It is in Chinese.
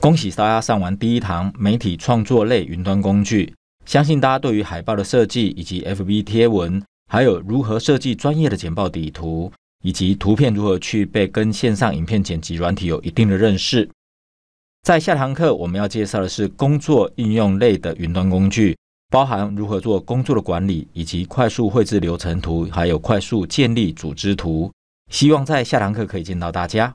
恭喜大家上完第一堂媒体创作类云端工具，相信大家对于海报的设计，以及 FB 贴文，还有如何设计专业的简报底图，以及图片如何去被跟线上影片剪辑软体有一定的认识。在下堂课我们要介绍的是工作应用类的云端工具，包含如何做工作的管理，以及快速绘制流程图，还有快速建立组织图。希望在下堂课可以见到大家。